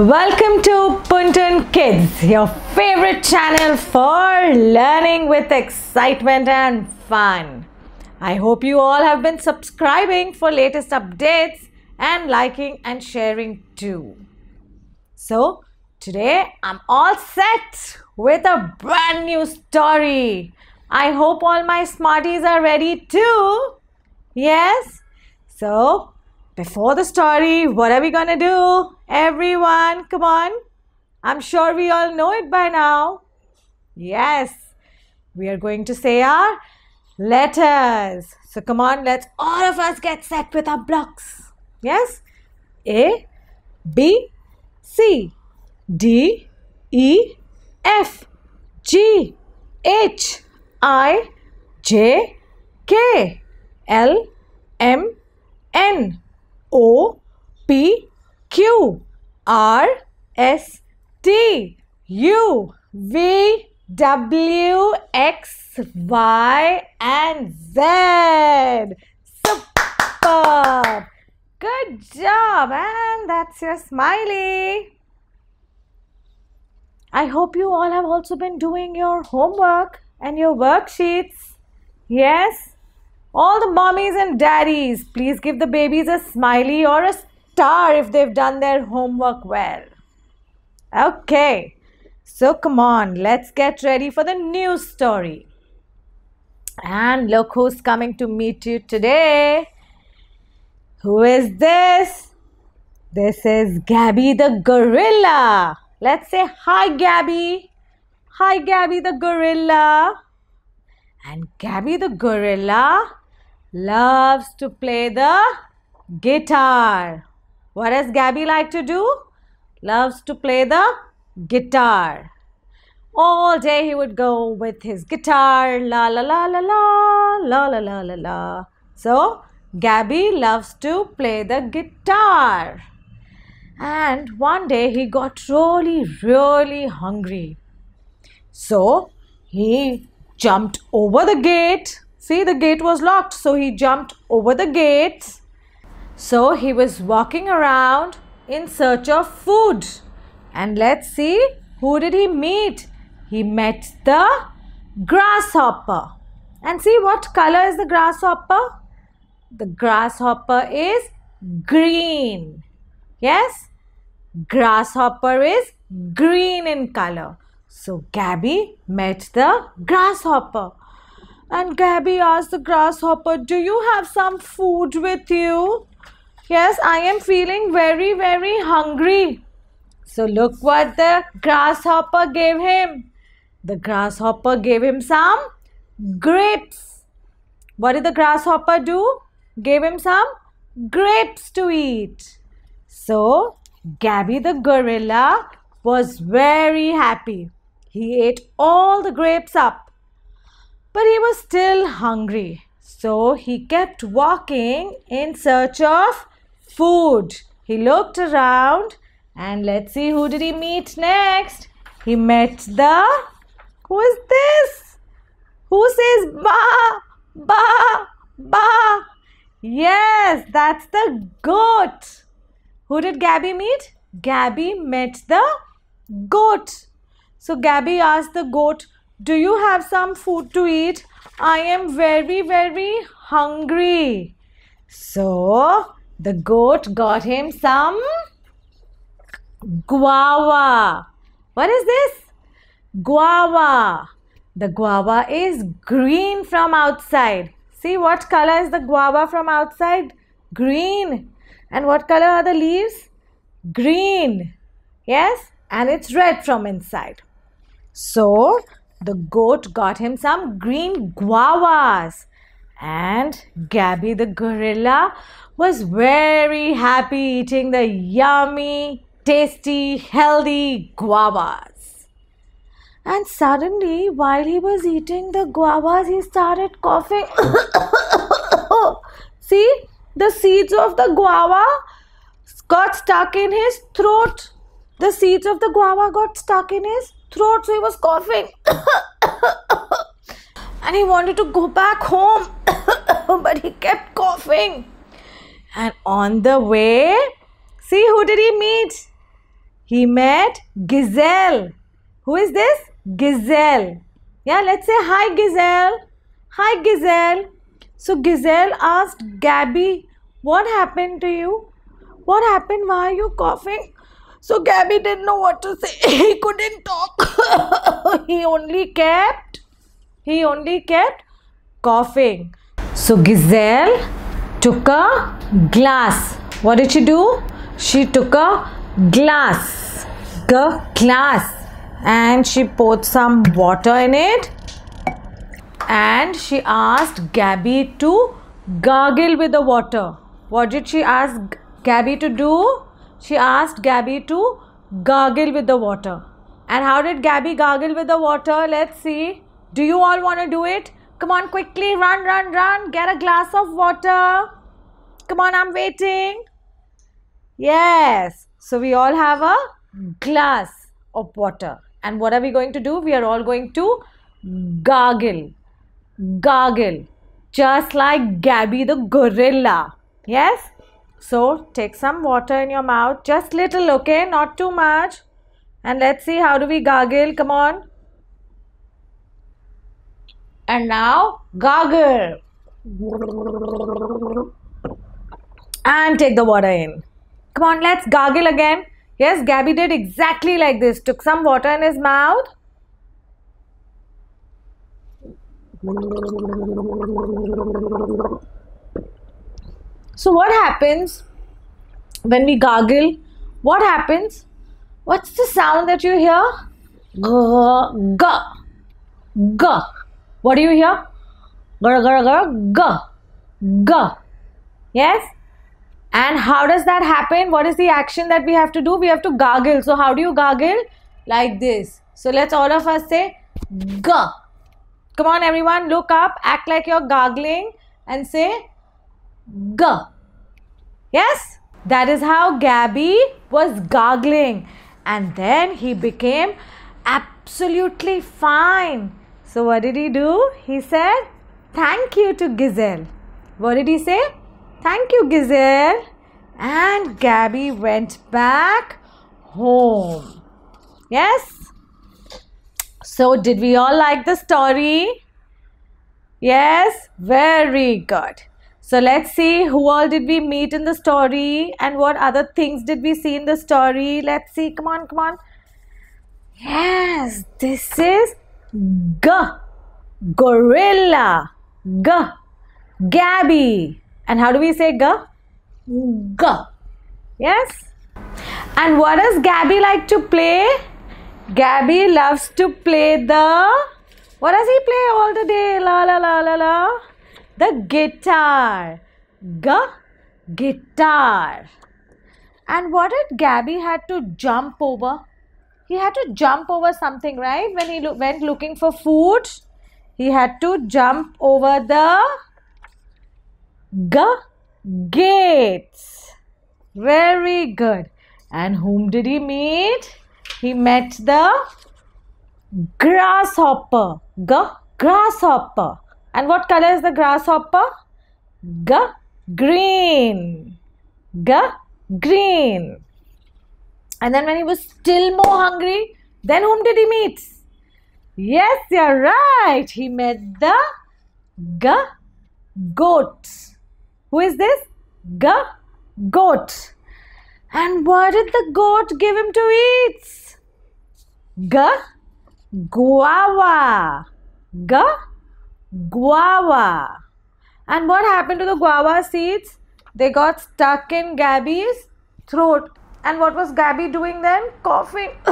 Welcome to Punton Kids, your favorite channel for learning with excitement and fun. I hope you all have been subscribing for latest updates and liking and sharing too. So, today I'm all set with a brand new story. I hope all my smarties are ready too. Yes? So, before the story, what are we gonna do? Everyone, come on. I'm sure we all know it by now. Yes, we are going to say our letters. So come on, let's all of us get set with our blocks. Yes? A, B, C, D, E, F, G, H, I, J, K, L, M, N. O P Q R S T U V W X Y and Z. Super! Good job. And that's your smiley. I hope you all have also been doing your homework and your worksheets. Yes? All the mommies and daddies, please give the babies a smiley or a star if they've done their homework well. Okay, so come on, let's get ready for the news story. And look who's coming to meet you today. Who is this? This is Gabby the gorilla. Let's say hi, Gabby. Hi, Gabby the gorilla. And Gabby the gorilla loves to play the guitar. What does Gabby like to do? Loves to play the guitar. All day he would go with his guitar, la la la la la, la la la la la. So, Gabby loves to play the guitar. And one day he got really, really hungry. So, he jumped over the gate See, the gate was locked, so he jumped over the gates. So he was walking around in search of food. And let's see, who did he meet? He met the grasshopper. And see what color is the grasshopper? The grasshopper is green. Yes? Grasshopper is green in color. So Gabby met the grasshopper. And Gabby asked the grasshopper, Do you have some food with you? Yes, I am feeling very, very hungry. So look what the grasshopper gave him. The grasshopper gave him some grapes. What did the grasshopper do? Gave him some grapes to eat. So Gabby the gorilla was very happy. He ate all the grapes up. But he was still hungry. So he kept walking in search of food. He looked around and let's see who did he meet next. He met the who is this? Who says ba ba ba? Yes, that's the goat. Who did Gabby meet? Gabby met the goat. So Gabby asked the goat, do you have some food to eat? I am very, very hungry. So the goat got him some guava. What is this? Guava. The guava is green from outside. See what color is the guava from outside? Green. And what color are the leaves? Green. Yes? And it's red from inside. So, the goat got him some green guavas. And Gabby the gorilla was very happy eating the yummy, tasty, healthy guavas. And suddenly, while he was eating the guavas, he started coughing. See, the seeds of the guava got stuck in his throat. The seeds of the guava got stuck in his throat, so he was coughing. and he wanted to go back home, but he kept coughing. And on the way, see who did he meet? He met Gazelle. Who is this? Gazelle. Yeah, let's say hi, Gazelle. Hi, Gazelle. So Gazelle asked Gabby, What happened to you? What happened? Why are you coughing? So Gabby didn't know what to say. He couldn't talk. he only kept he only kept coughing. So Giselle took a glass. What did she do? She took a glass. The glass. And she poured some water in it. And she asked Gabby to gargle with the water. What did she ask Gabby to do? she asked Gabby to gargle with the water. And how did Gabby gargle with the water? Let's see. Do you all want to do it? Come on, quickly, run, run, run. Get a glass of water. Come on, I'm waiting. Yes. So we all have a glass of water. And what are we going to do? We are all going to gargle. Gargle. Just like Gabby the gorilla. Yes? So take some water in your mouth, just little, okay, not too much. And let's see how do we gargle, come on. And now gargle. And take the water in. Come on, let's gargle again. Yes, Gabby did exactly like this. Took some water in his mouth. So what happens when we gargle? What happens? What's the sound that you hear? G, g, g. What do you hear? G, g, g, g, g. Yes? And how does that happen? What is the action that we have to do? We have to gargle. So how do you gargle? Like this. So let's all of us say g. Come on everyone, look up, act like you're gargling and say G. Yes, that is how Gabby was gargling. And then he became absolutely fine. So, what did he do? He said, Thank you to Gazelle. What did he say? Thank you, Gazelle. And Gabby went back home. Yes? So, did we all like the story? Yes? Very good. So let's see who all did we meet in the story and what other things did we see in the story. Let's see. Come on, come on. Yes, this is G. Gorilla. G. Gabby. And how do we say G? G. Yes. And what does Gabby like to play? Gabby loves to play the. What does he play all the day? La la la la la the guitar. G guitar. And what did Gabby had to jump over? He had to jump over something, right? When he lo went looking for food, he had to jump over the g gates. Very good. And whom did he meet? He met the grasshopper. G grasshopper. And what color is the grasshopper? G green. G green. And then when he was still more hungry, then whom did he meet? Yes, you're right. He met the G goat. Who is this? G goat. And what did the goat give him to eat? G guava. G guava. And what happened to the guava seeds? They got stuck in Gabby's throat. And what was Gabby doing then? Coughing.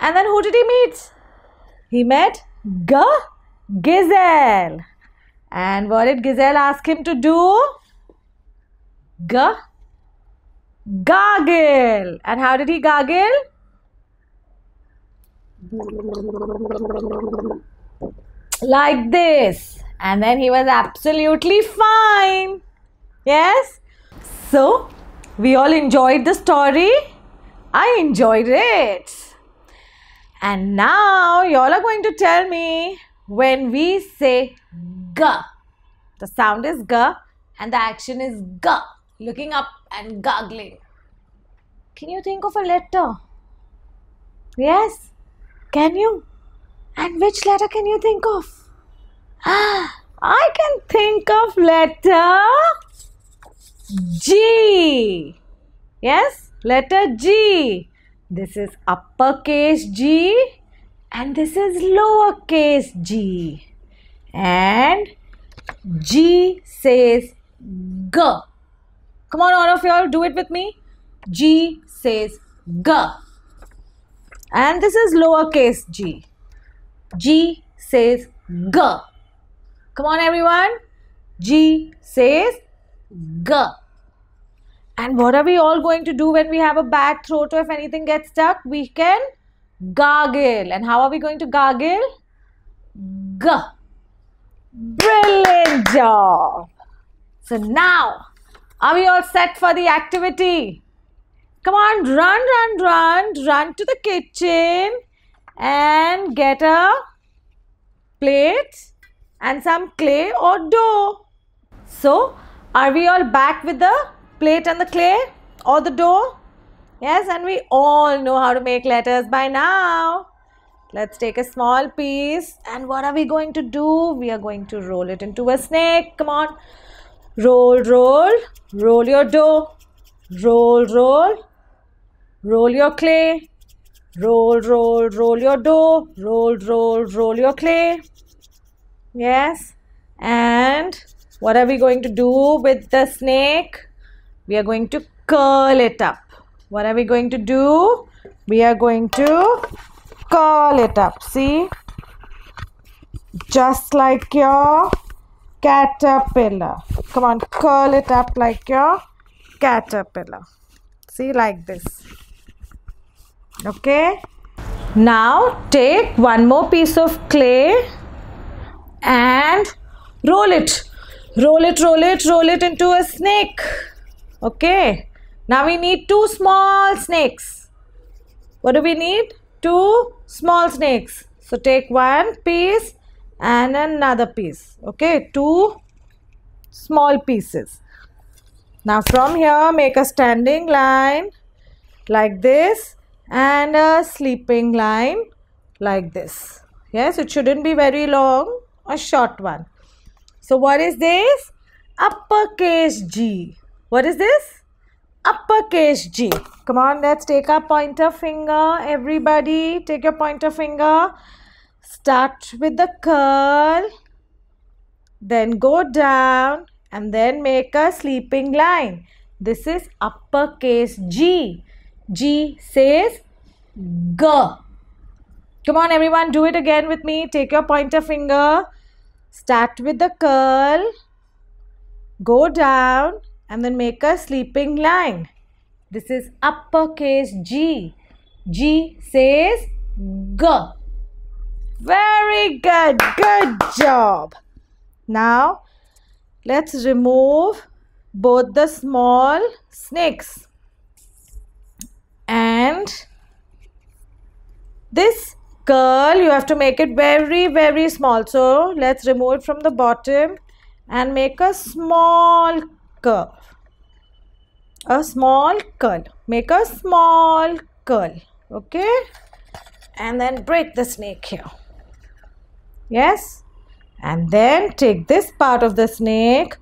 and then who did he meet? He met G Gizelle. And what did Gizelle ask him to do? G gargle. And how did he gargle? like this. And then he was absolutely fine. Yes? So, we all enjoyed the story. I enjoyed it. And now, y'all are going to tell me when we say g. The sound is g and the action is g. Looking up and gargling. Can you think of a letter? Yes? Can you? And which letter can you think of? Ah, I can think of letter G. Yes, letter G. This is uppercase G and this is lowercase g. And G says G. Come on, all of y'all, do it with me. G says G and this is lowercase g. G says g. Come on everyone. G says g. And what are we all going to do when we have a bad throat or if anything gets stuck? We can gargle. And how are we going to gargle? G. Brilliant job. So now, are we all set for the activity? Come on, run, run, run, run to the kitchen and get a plate and some clay or dough. So, are we all back with the plate and the clay or the dough? Yes, and we all know how to make letters by now. Let's take a small piece and what are we going to do? We are going to roll it into a snake. Come on. Roll, roll, roll your dough. Roll, roll, roll your clay, roll, roll, roll your dough, roll, roll, roll your clay. Yes. And what are we going to do with the snake? We are going to curl it up. What are we going to do? We are going to curl it up. See? Just like your caterpillar. Come on, curl it up like your caterpillar. See, like this okay now take one more piece of clay and roll it roll it roll it roll it into a snake okay now we need two small snakes what do we need two small snakes so take one piece and another piece okay two small pieces now from here make a standing line like this and a sleeping line like this. Yes, it shouldn't be very long, a short one. So what is this? Uppercase G. What is this? Uppercase G. Come on, let's take our pointer finger. Everybody, take your pointer finger. Start with the curl. Then go down and then make a sleeping line. This is uppercase G. G says G. Come on everyone, do it again with me. Take your pointer finger. Start with the curl. Go down and then make a sleeping line. This is uppercase G. G says G. Very good. Good job. Now, let's remove both the small snakes and this curl you have to make it very very small so let's remove it from the bottom and make a small curl a small curl make a small curl okay and then break the snake here yes and then take this part of the snake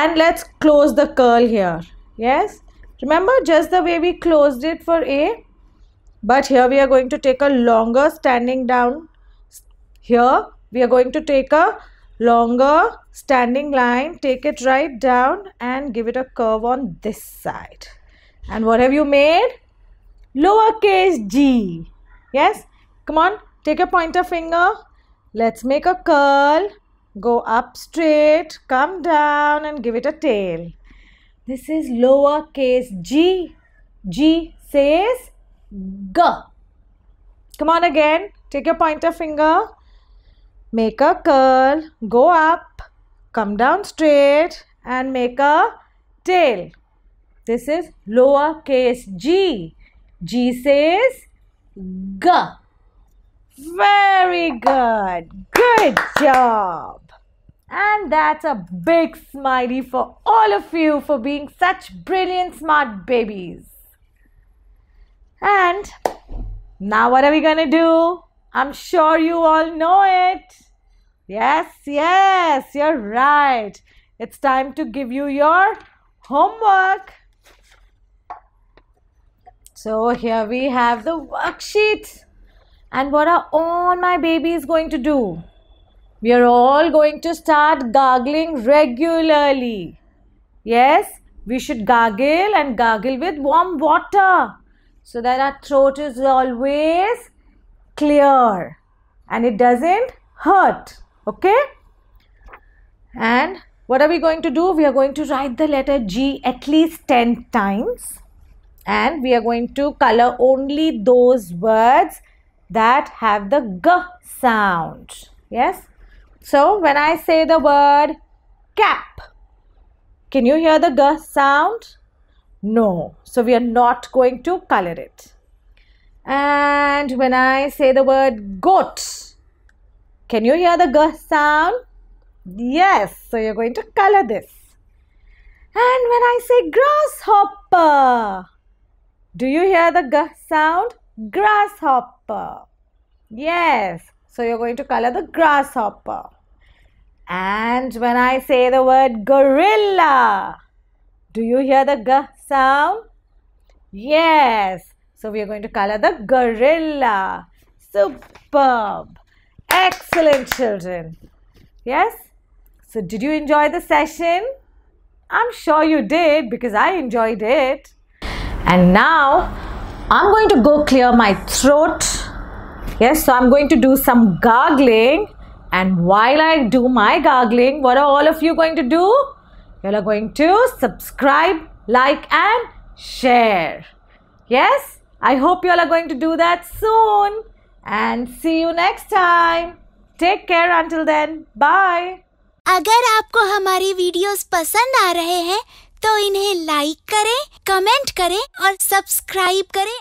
and let's close the curl here yes Remember just the way we closed it for A. But here we are going to take a longer standing down. Here we are going to take a longer standing line. Take it right down and give it a curve on this side. And what have you made? Lowercase g. Yes. Come on. Take a pointer finger. Let's make a curl. Go up straight. Come down and give it a tail. This is lowercase g. G says g. Come on again. Take your pointer finger. Make a curl. Go up. Come down straight. And make a tail. This is lowercase g. G says g. Very good. Good job. And that's a big smiley for all of you for being such brilliant, smart babies. And now, what are we going to do? I'm sure you all know it. Yes, yes, you're right. It's time to give you your homework. So, here we have the worksheet. And what are all my babies going to do? We are all going to start gargling regularly. Yes, we should gargle and gargle with warm water so that our throat is always clear and it doesn't hurt. Okay? And what are we going to do? We are going to write the letter G at least 10 times and we are going to color only those words that have the G sound. Yes? So when I say the word cap, can you hear the g sound? No. So we are not going to color it. And when I say the word goat, can you hear the g sound? Yes. So you're going to color this. And when I say grasshopper, do you hear the g sound? Grasshopper. Yes. So you're going to color the grasshopper. And when I say the word gorilla, do you hear the g sound? Yes. So we are going to color the gorilla. Superb. Excellent children. Yes? So did you enjoy the session? I'm sure you did because I enjoyed it. And now I'm going to go clear my throat. Yes, so I'm going to do some gargling. And while I do my gargling, what are all of you going to do? You're going to subscribe, like, and share. Yes, I hope you all are going to do that soon. And see you next time. Take care. Until then, bye. अगर आपको हमारी videos पसंद आ रहे हैं तो इन्हें like करें, comment करें और सब्सक्राइब करें